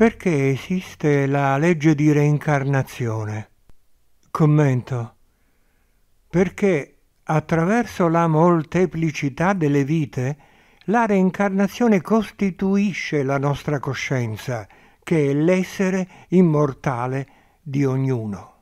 Perché esiste la legge di reincarnazione? Commento. Perché attraverso la molteplicità delle vite, la reincarnazione costituisce la nostra coscienza, che è l'essere immortale di ognuno.